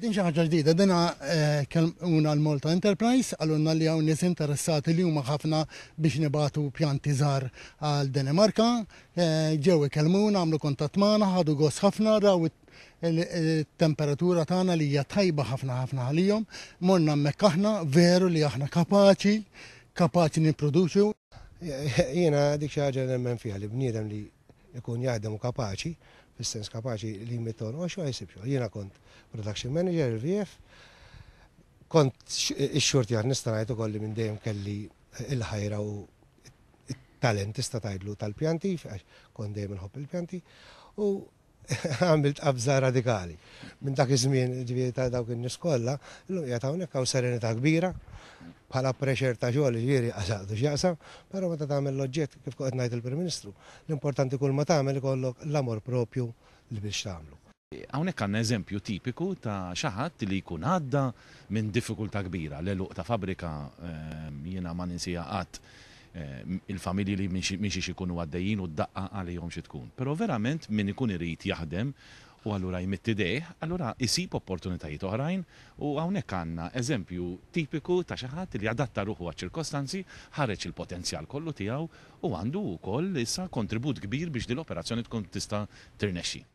Din xi ħaġa ġdida, dina eh, kelmuna l molta Enterprise, għalunna li hawn nies interessati li huma ħafna biex nibatu pjanti żgħar għal Danimarka, eh, ġew ikellmuna għamlu kontatt magħna, ħadu gost ħafna raw it temperatura tagħna li hija tajba ħafna ħafna għalihom, morna hemmhekk aħna veru li aħna kapaċi, kapaċi nipproduċu. Jiena dik xi ħaġa nemmen fiha li bniedem li ikun jaħdem u kapaċi, fil sens kapaċi li jmitton u xo jisibxu. Jena kont production manager, il VF, kont x-xorti għan nistanajtu kolli minn dejem kelli il-ħajra u talent istatajdlu tal-pjanti, kont dejjem nħobb il-pjanti, u għamilt qabża radikali. Minn dak iż-żmien ġifieri ta' dawk in-nies kollha, lum qiegħed hawnhekk hawn serenità kbira, bħala preċer ta' xogħol ġieri qasaqdu x'jaqsam, però meta tagħmel l-oġġett kif qed ngħid il-Prim Ministru, l-importanti kull ma tagħmel ikollok l-amor propju li biex tagħmlu. Hawnhekk għandna eżempju tipiku ta' xaħat li jkun għadda minn diffikultà kbira l-eluq ta' fabrika ehm, jiena ma ninsija qatt Eh, il-familji li minxie xikunu għaddejjin u d-daqqa għalihom xi tkun. Pero verament min ikun irid jaħdem u allura jmitti deħ, allura isib opportunitajiet oħrajn u hawnhekk għandna eżempju tipiku ta' xi ħadd li adatta ruħu għaċ-ċirkostanzi, ħareġ il-potenzjal kollu tiegħu u għandu wkoll issa kontribut kbir biex din l-operazzjoni tkun tista' tirnexxi.